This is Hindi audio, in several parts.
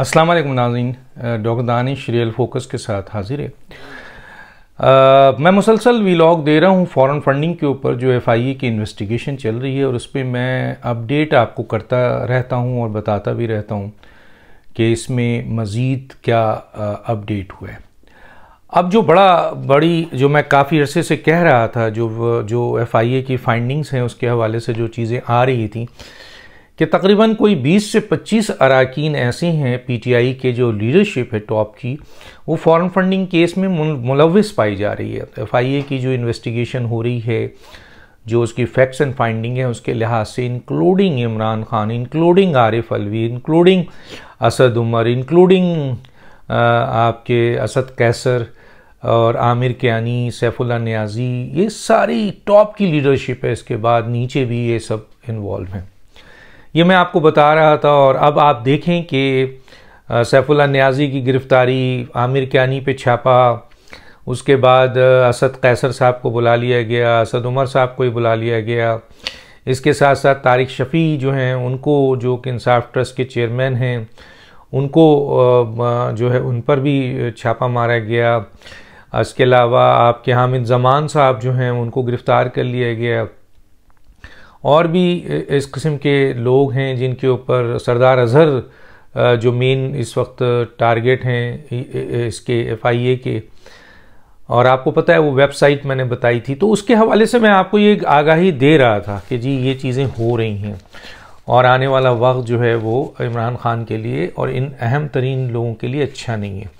अस्सलाम वालेकुम नाजीन डॉक्टर दानिश रियल फोकस के साथ हाजिर है आ, मैं मुसलसल वीलॉग दे रहा हूँ फॉरेन फंडिंग के ऊपर जो एफ आई ए की इन्वेस्टिगेशन चल रही है और उस पर मैं अपडेट आपको करता रहता हूँ और बताता भी रहता हूँ कि इसमें मज़ीद क्या अपडेट हुआ है अब जो बड़ा बड़ी जो मैं काफ़ी अरसे से कह रहा था जो जो एफ आई ए की फाइंडिंग्स हैं उसके हवाले से जो चीज़ें आ रही थी कि तकरीबन कोई 20 से 25 अरकान ऐसे हैं पीटीआई के जो लीडरशिप है टॉप की वो फॉरेन फंडिंग केस में मुलविस पाई जा रही है एफआईए की जो इन्वेस्टिगेशन हो रही है जो उसकी फैक्ट्स एंड फाइंडिंग है उसके लिहाज से including Imran Khan including Arif Alvi including Asad Umar including आपके असद कैसर और आमिर कियानी सैफुल्ला न्याजी ये सारी टॉप की लीडरशिप है इसके बाद नीचे भी ये सब इन्वॉल्व हैं ये मैं आपको बता रहा था और अब आप देखें कि सैफुल्ला न्याजी की गिरफ़्तारी आमिर क्यानी पे छापा उसके बाद असद कैसर साहब को बुला लिया गया असद उमर साहब को ही बुला लिया गया इसके साथ साथ तारिक शफ़ी जो हैं उनको जो कि इंसाफ ट्रस्ट के चेयरमैन हैं उनको जो है उन पर भी छापा मारा गया इसके अलावा आपके हामिद जमान साहब जो हैं उनको गिरफ़्तार कर लिया गया और भी इस किस्म के लोग हैं जिनके ऊपर सरदार अजहर जो मेन इस वक्त टारगेट हैं इसके एफआईए के और आपको पता है वो वेबसाइट मैंने बताई थी तो उसके हवाले से मैं आपको ये आगाही दे रहा था कि जी ये चीज़ें हो रही हैं और आने वाला वक्त जो है वो इमरान खान के लिए और इन अहम तरीन लोगों के लिए अच्छा नहीं है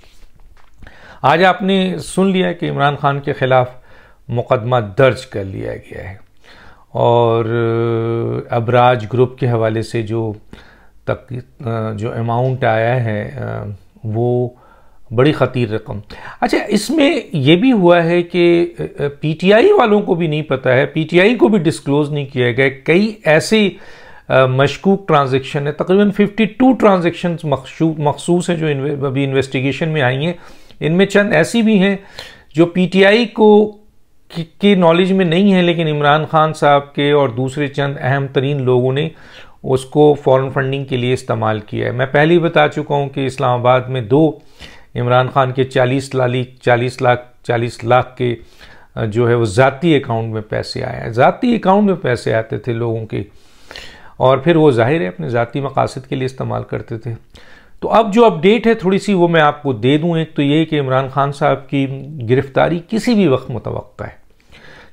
आज आपने सुन लिया कि इमरान खान के ख़िलाफ़ मुकदमा दर्ज कर लिया गया है और अबराज ग्रुप के हवाले से जो तक जो अमाउंट आया है वो बड़ी ख़तीर रकम अच्छा इसमें यह भी हुआ है कि पीटीआई वालों को भी नहीं पता है पीटीआई को भी डिस्क्लोज़ नहीं किया गया कई ऐसे मशकूक ट्रांजेक्शन है तकरीबन 52 ट्रांजेक्शन मखसूस हैं जो अभी इन्वेस्टिगेशन में आई हैं इनमें चंद ऐसी भी हैं जो पीटीआई को की नॉलेज में नहीं है लेकिन इमरान खान साहब के और दूसरे चंद अहम तरीन लोगों ने उसको फॉरेन फंडिंग के लिए इस्तेमाल किया है मैं पहले ही बता चुका हूँ कि इस्लामाबाद में दो इमरान खान के 40 लाली 40 लाख 40 लाख के जो है वो ज़ाती अकाउंट में पैसे आए हैं ज़ाती अकाउंट में पैसे आते थे लोगों के और फिर वो जाहिर है अपने ज़ाती मकासद के लिए इस्तेमाल करते थे तो अब जो अपडेट है थोड़ी सी वो मैं आपको दे दूं एक तो ये कि इमरान खान साहब की गिरफ्तारी किसी भी वक्त मुतव है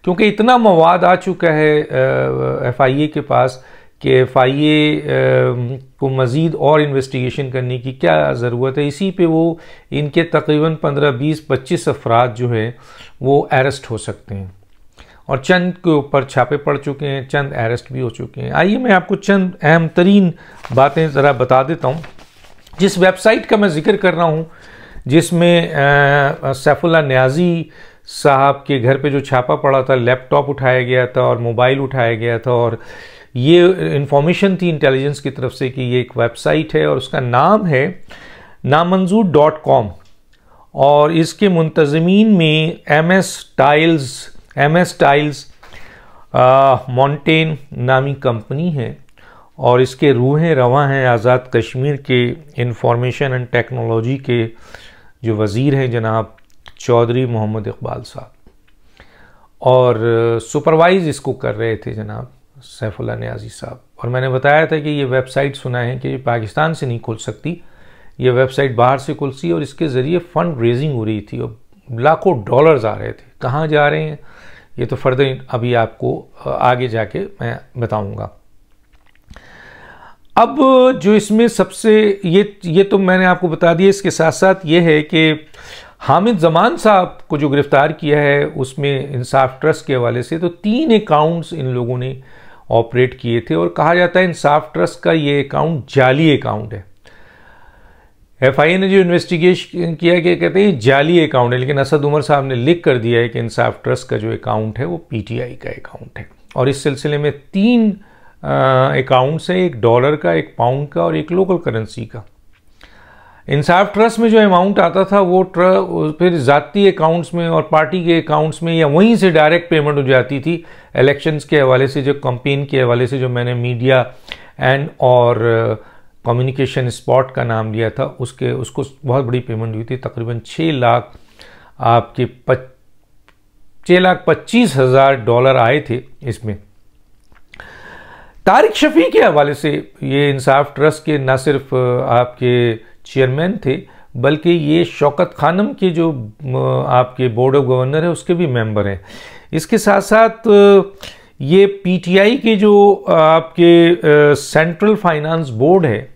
क्योंकि इतना मवाद आ चुका है एफ आई ए के पास कि एफ आई ए को मज़ीद और इन्वेस्टिगेशन करने की क्या ज़रूरत है इसी पे वो इनके तकरीबन 15, 20, 25 अफराद जो है वो अरेस्ट हो सकते हैं और चंद के ऊपर छापे पड़ चुके हैं चंद अरेस्ट भी हो चुके हैं आइए मैं आपको चंद अहम तरीन बातें ज़रा बता देता हूँ जिस वेबसाइट का मैं जिक्र कर रहा हूँ जिसमें सैफुल्ला न्याजी साहब के घर पे जो छापा पड़ा था लैपटॉप उठाया गया था और मोबाइल उठाया गया था और ये इन्फॉर्मेशन थी इंटेलिजेंस की तरफ से कि ये एक वेबसाइट है और उसका नाम है नामंजूर डॉट कॉम और इसके मुंतजमीन में M S tiles M S tiles mountain नामी कंपनी है और इसके रूहें रवा हैं आज़ाद कश्मीर के इंफॉर्मेशन एंड टेक्नोलॉजी के जो वज़ीर हैं जनाब चौधरी मोहम्मद इकबाल साहब और सुपरवाइज़ इसको कर रहे थे जनाब सैफुल्ला न्याजी साहब और मैंने बताया था कि ये वेबसाइट सुना है कि पाकिस्तान से नहीं खुल सकती ये वेबसाइट बाहर से खुल सी और इसके ज़रिए फ़ंड रेजिंग हो रही थी और लाखों डॉलर्स आ रहे थे कहाँ जा रहे हैं ये तो फर्दर अभी आपको आगे जाके मैं बताऊँगा अब जो इसमें सबसे ये ये तो मैंने आपको बता दिया इसके साथ साथ ये है कि हामिद जमान साहब को जो गिरफ़्तार किया है उसमें इंसाफ ट्रस्ट के हवाले से तो तीन अकाउंट्स इन लोगों ने ऑपरेट किए थे और कहा जाता है इंसाफ ट्रस्ट का ये अकाउंट जाली अकाउंट है एफ आई ए ने जो इन्वेस्टिगेशन किया कि कहते हैं जाली अकाउंट है लेकिन असद उमर साहब ने लिख कर दिया है कि इंसाफ ट्रस्ट का जो अकाउंट है वो पीटीआई का अकाउंट है और इस सिलसिले में तीन अकाउंट्स है एक डॉलर का एक पाउंड का और एक लोकल करेंसी का इंसाफ ट्रस्ट में जो अमाउंट आता था वो ट्र फिर ज़ाती अकाउंट्स में और पार्टी के अकाउंट्स में या वहीं से डायरेक्ट पेमेंट हो जाती थी इलेक्शंस के हवाले से जो कंपेन के हवाले से जो मैंने मीडिया एंड और कम्युनिकेशन स्पॉट का नाम लिया था उसके उसको बहुत बड़ी पेमेंट हुई थी तकरीबन छः लाख आपके पच छः लाख पच्चीस हज़ार डॉलर आए थे इसमें तारिक शफी के हवाले से ये इंसाफ ट्रस्ट के ना सिर्फ आपके चेयरमैन थे बल्कि ये शौकत खानम के जो आपके बोर्ड ऑफ गवर्नर है उसके भी मेंबर हैं इसके साथ साथ ये पीटीआई के जो आपके सेंट्रल फाइनेंस बोर्ड है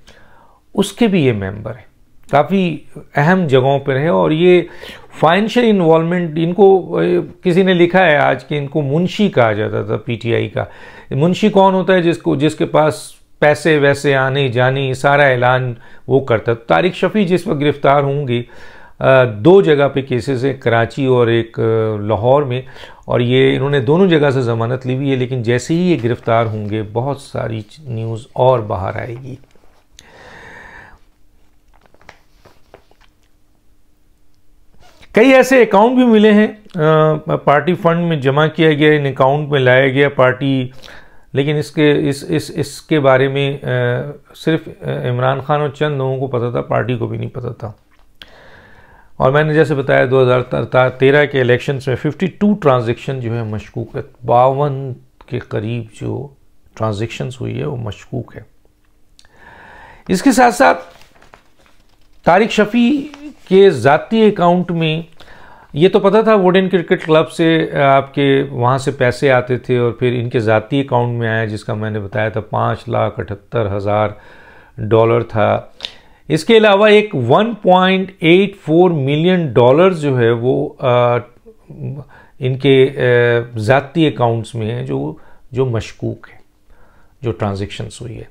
उसके भी ये मेंबर हैं काफ़ी अहम जगहों पर है और ये फाइनेंशियल इन्वॉलमेंट इनको किसी ने लिखा है आज कि इनको मुंशी कहा जाता था पीटीआई का मुंशी कौन होता है जिसको जिसके पास पैसे वैसे आने जाने सारा ऐलान वो करता तारिक शफ़ी जिस वक्त गिरफ़्तार होंगी दो जगह पे केसेस हैं कराची और एक लाहौर में और ये इन्होंने दोनों जगह से ज़मानत ली हुई है लेकिन जैसे ही ये गिरफ़्तार होंगे बहुत सारी न्यूज़ और बाहर आएगी कई ऐसे अकाउंट भी मिले हैं पार्टी फंड में जमा किया गया इन अकाउंट में लाया गया पार्टी लेकिन इसके इस इस इसके बारे में आ, सिर्फ इमरान खान और चंद लोगों को पता था पार्टी को भी नहीं पता था और मैंने जैसे बताया दो हज़ार तेरह के इलेक्शंस में 52 ट्रांजेक्शन जो है मशकूक है बावन के करीब जो ट्रांजेक्शन्स हुई है वो मशकूक है इसके साथ साथ तारिक शफ़ी के ज़ाती अकाउंट में ये तो पता था वुडन क्रिकेट क्लब से आपके वहाँ से पैसे आते थे और फिर इनके ज़ाती अकाउंट में आया जिसका मैंने बताया था पाँच लाख अठहत्तर हज़ार डॉलर था इसके अलावा एक 1.84 मिलियन डॉलर जो है वो इनके ज़ाती अकाउंट्स में है जो जो मशकूक है जो ट्रांजेक्शन्स हुई है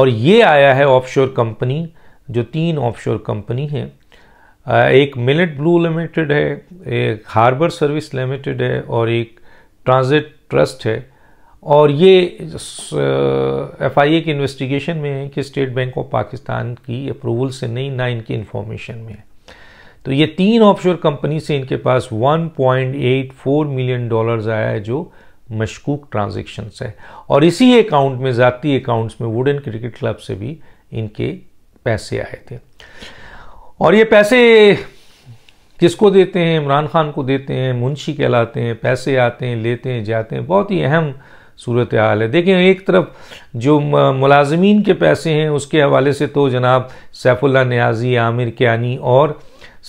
और ये आया है ऑफशोर कंपनी जो तीन ऑफशोर कंपनी हैं एक मिलेट ब्लू लिमिटेड है एक हार्बर सर्विस लिमिटेड है और एक ट्रांजिट ट्रस्ट है और ये एफ आई ए की इन्वेस्टिगेशन में है कि स्टेट बैंक ऑफ पाकिस्तान की अप्रूवल से नहीं ना इनकी इन्फॉर्मेशन में है तो ये तीन ऑफशोर कंपनी से इनके पास 1.84 मिलियन डॉलर्स आया है जो मशकूक ट्रांजेक्शन है और इसी अकाउंट में ज़ाती अकाउंट्स में वुडन क्रिकेट क्लब से भी इनके पैसे आए थे और ये पैसे किसको देते हैं इमरान खान को देते हैं मुंशी कहलाते हैं पैसे आते हैं लेते हैं जाते हैं बहुत ही अहम सूरत हाल है देखें एक तरफ जो मुलाजमीन के पैसे हैं उसके हवाले से तो जनाब सैफुल्ला न्याजी आमिर क्यानी और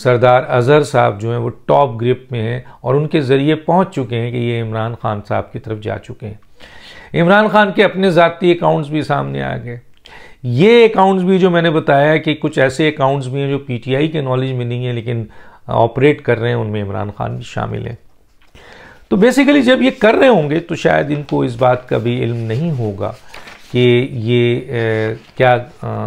सरदार अजहर साहब जो हैं वो टॉप ग्रिप में हैं और उनके ज़रिए पहुंच चुके हैं कि ये इमरान खान साहब की तरफ जा चुके हैं इमरान खान के अपने ज़ाती अकाउंट्स भी सामने आ गए ये अकाउंट्स भी जो मैंने बताया कि कुछ ऐसे अकाउंट्स भी हैं जो पीटीआई के नॉलेज में नहीं है लेकिन ऑपरेट कर रहे हैं उनमें इमरान खान भी शामिल हैं तो बेसिकली जब ये कर रहे होंगे तो शायद इनको इस बात का भी इल्म नहीं होगा कि ये ए, क्या आ,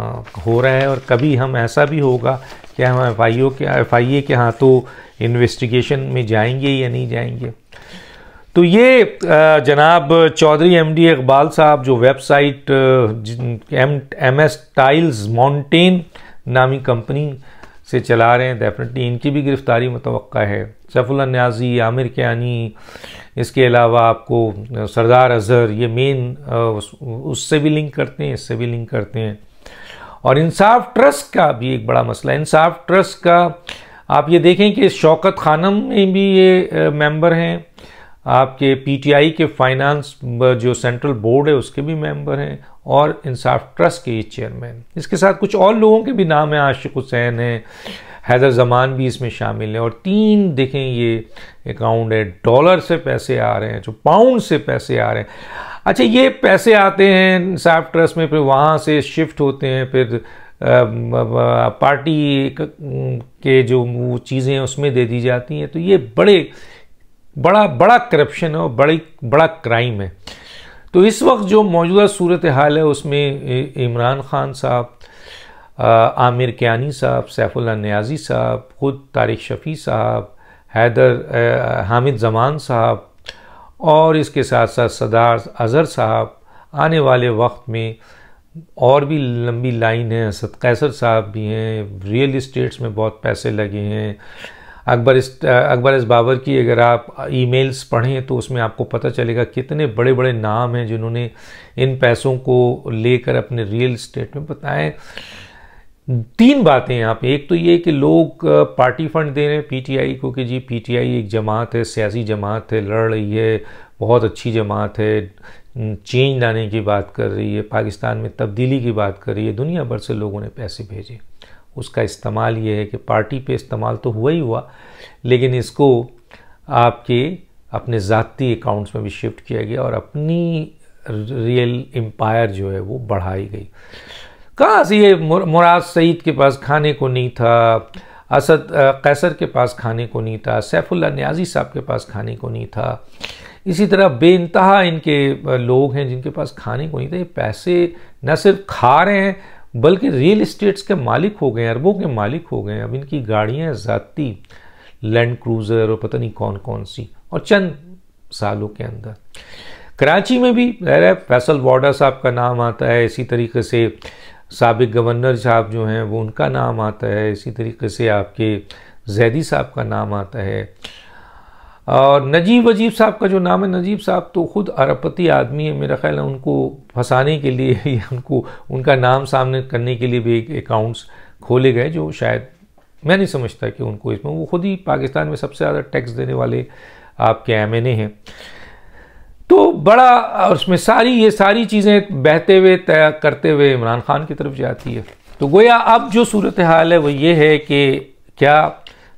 हो रहा है और कभी हम ऐसा भी होगा कि हम एफ आई के एफ आई ए के हाथों इन्वेस्टिगेशन में जाएंगे या नहीं जाएंगे तो ये जनाब चौधरी एम डी इकबाल साहब जो website M M S tiles mountain नामी कंपनी से चला रहे हैं डेफिनेटली इनकी भी गिरफ्तारी मुतव है सैफुल्ला न्याजी आमिर क्यानी इसके अलावा आपको सरदार अजहर ये मेन उससे भी लिंक करते हैं इससे भी लिंक करते हैं और इंसाफ ट्रस्ट का भी एक बड़ा मसला इंसाफ ट्रस्ट का आप ये देखें कि शौकत खानम में भी ये मेंबर हैं आपके पीटीआई के फाइनेंस जो सेंट्रल बोर्ड है उसके भी मेंबर हैं और इंसाफ ट्रस्ट के चेयरमैन इसके साथ कुछ और लोगों के भी नाम हैं आशिक हुसैन हैं हैदर जमान भी इसमें शामिल हैं और तीन देखें ये अकाउंट है डॉलर से पैसे आ रहे हैं जो पाउंड से पैसे आ रहे हैं अच्छा ये पैसे आते हैं इंसाफ ट्रस्ट में फिर वहाँ से शिफ्ट होते हैं फिर पार्टी के जो चीज़ें उसमें दे दी जाती हैं तो ये बड़े बड़ा बड़ा करप्शन है और बड़ी बड़ा क्राइम है तो इस वक्त जो मौजूदा सूरत हाल है उसमें इमरान खान साहब आमिर कियानी साहब सैफुल्ला न्याजी साहब ख़ुद तारिक शफ़ी साहब हैदर हामिद जमान साहब और इसके साथ साथ सदार अज़हर साहब आने वाले वक्त में और भी लंबी लाइन है असद कैसर साहब भी हैं रियल इस्टेट्स में बहुत पैसे लगे हैं अकबर इस अकबर इस बाबर की अगर आप ईमेल्स पढ़ें तो उसमें आपको पता चलेगा कितने बड़े बड़े नाम हैं जिन्होंने इन पैसों को लेकर अपने रियल स्टेट में बताएं तीन बातें यहाँ पे एक तो ये कि लोग पार्टी फंड दे रहे हैं पीटीआई को कि जी पीटीआई एक जमात है सियासी जमात है लड़ रही है बहुत अच्छी जमात है चेंज लाने की बात कर रही है पाकिस्तान में तब्दीली की बात कर रही है दुनिया भर से लोगों ने पैसे भेजे उसका इस्तेमाल ये है कि पार्टी पे इस्तेमाल तो हुआ ही हुआ लेकिन इसको आपके अपने ज़ाती अकाउंट्स में भी शिफ्ट किया गया और अपनी रियल एम्पायर जो है वो बढ़ाई गई कहाँ से ये मुराद सईद के पास खाने को नहीं था असद कैसर के पास खाने को नहीं था सैफुल्ला न्याजी साहब के पास खाने को नहीं था इसी तरह बे इनके लोग हैं जिनके पास खाने को नहीं था ये पैसे न सिर्फ खा रहे हैं बल्कि रियल इस्टेट्स के मालिक हो गए अरबों के मालिक हो गए अब इनकी गाड़ियाँ ज़ाती लैंड क्रूज़र और पता नहीं कौन कौन सी और चंद सालों के अंदर कराची में भी रह फैसल वाडा साहब का नाम आता है इसी तरीके से सबक गवर्नर साहब जो हैं वो उनका नाम आता है इसी तरीके से आपके जैदी साहब का नाम आता है और नजीब वजीब साहब का जो नाम है नजीब साहब तो ख़ुद अरबपति आदमी है मेरा ख्याल है उनको फंसाने के लिए या उनको उनका नाम सामने करने के लिए भी एक अकाउंट्स खोले गए जो शायद मैं नहीं समझता कि उनको इसमें वो खुद ही पाकिस्तान में सबसे ज़्यादा टैक्स देने वाले आपके एम हैं तो बड़ा और उसमें सारी ये सारी चीज़ें बहते हुए तय करते हुए इमरान खान की तरफ जाती है तो गोया अब जो सूरत हाल है वो ये है कि क्या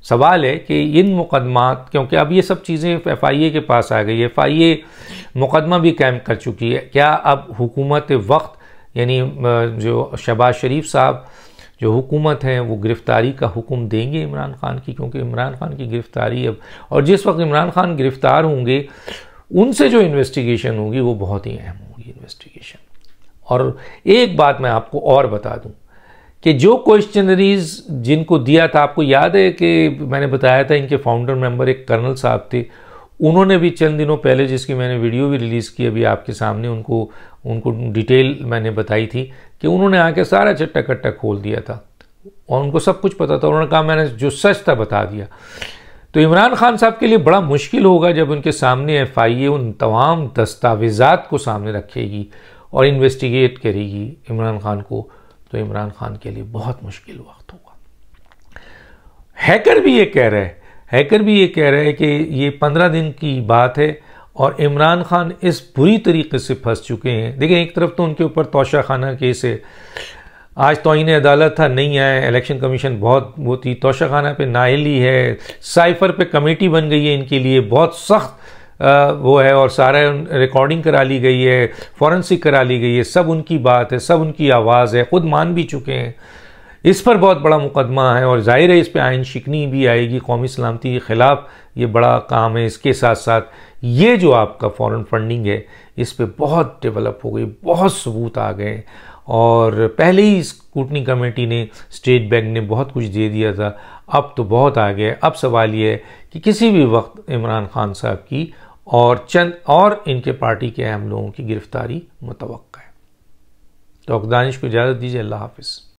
सवाल है कि इन मुकदमात क्योंकि अब ये सब चीज़ें एफ आई ए के पास आ गई एफ आई ए मुकदमा भी कैम कर चुकी है क्या अब हुकूमत वक्त यानी जो शबाज शरीफ साहब जो हुकूमत हैं वो गिरफ़्तारी का हुक्म देंगे इमरान खान की क्योंकि इमरान खान की गिरफ़्तारी अब और जिस वक्त इमरान खान गिरफ़्तार होंगे उनसे जो इन्वेस्टिगेशन होगी वो बहुत ही अहम होगी इन्वेस्टिगेशन और एक बात मैं आपको और बता दूँ कि जो क्वेश्चनरीज जिनको दिया था आपको याद है कि मैंने बताया था इनके फाउंडर मेंबर एक कर्नल साहब थे उन्होंने भी चंद दिनों पहले जिसकी मैंने वीडियो भी रिलीज़ की अभी आपके सामने उनको उनको डिटेल मैंने बताई थी कि उन्होंने आके सारा चट्टा कट्टा खोल दिया था और उनको सब कुछ पता था उन्होंने कहा मैंने जो सच था बता दिया तो इमरान खान साहब के लिए बड़ा मुश्किल होगा जब उनके सामने एफ आई ए उन तमाम दस्तावेजात को सामने रखेगी और इन्वेस्टिगेट करेगी इमरान खान को तो इमरान खान के लिए बहुत मुश्किल वक्त होगा हैकर भी ये कह रहा हैकर भी ये कह रहे हैं कि ये पंद्रह दिन की बात है और इमरान खान इस बुरी तरीके से फंस चुके हैं देखिए एक तरफ तो उनके ऊपर तोशा खाना केस है आज तोइन अदालत था नहीं आए इलेक्शन कमीशन बहुत वो थी तोशा खाना पर नाइली है साइफर पे कमेटी बन गई है इनके लिए बहुत सख्त वो है और सारा रिकॉर्डिंग करा ली गई है फॉरेंसिक करा ली गई है सब उनकी बात है सब उनकी आवाज़ है ख़ुद मान भी चुके हैं इस पर बहुत बड़ा मुकदमा है और जाहिर है इस पर आयन शिकनी भी आएगी कौमी सलामती के ख़िलाफ़ ये बड़ा काम है इसके साथ साथ ये जो आपका फॉरेन फंडिंग है इस पर बहुत डेवलप हो गई बहुत सबूत आ गए और पहले ही स्कूटनी कमेटी ने स्टेट बैंक ने बहुत कुछ दे दिया था अब तो बहुत आ गया अब सवाल ये है कि किसी भी वक्त इमरान खान साहब की और चंद और इनके पार्टी के अहम लोगों की गिरफ्तारी मुतव है तो दानिश को इजाज़त दीजिए अल्लाह हाफिज़